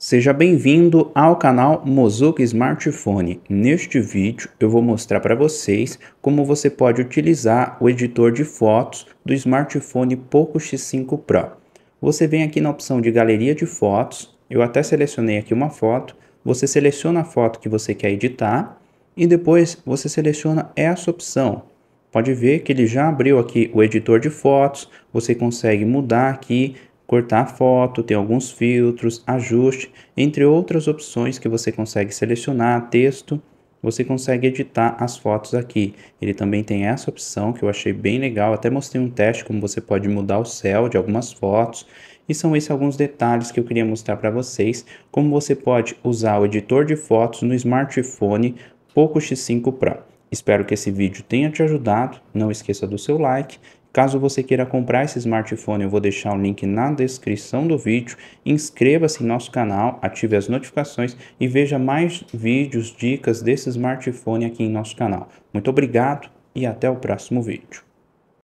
Seja bem-vindo ao canal Mozook Smartphone. Neste vídeo eu vou mostrar para vocês como você pode utilizar o editor de fotos do smartphone Poco X5 Pro. Você vem aqui na opção de galeria de fotos, eu até selecionei aqui uma foto, você seleciona a foto que você quer editar e depois você seleciona essa opção. Pode ver que ele já abriu aqui o editor de fotos, você consegue mudar aqui cortar a foto, tem alguns filtros, ajuste, entre outras opções que você consegue selecionar, texto, você consegue editar as fotos aqui. Ele também tem essa opção que eu achei bem legal, até mostrei um teste como você pode mudar o céu de algumas fotos. E são esses alguns detalhes que eu queria mostrar para vocês, como você pode usar o editor de fotos no smartphone Poco X5 Pro. Espero que esse vídeo tenha te ajudado, não esqueça do seu like Caso você queira comprar esse smartphone, eu vou deixar o link na descrição do vídeo. Inscreva-se em nosso canal, ative as notificações e veja mais vídeos, dicas desse smartphone aqui em nosso canal. Muito obrigado e até o próximo vídeo.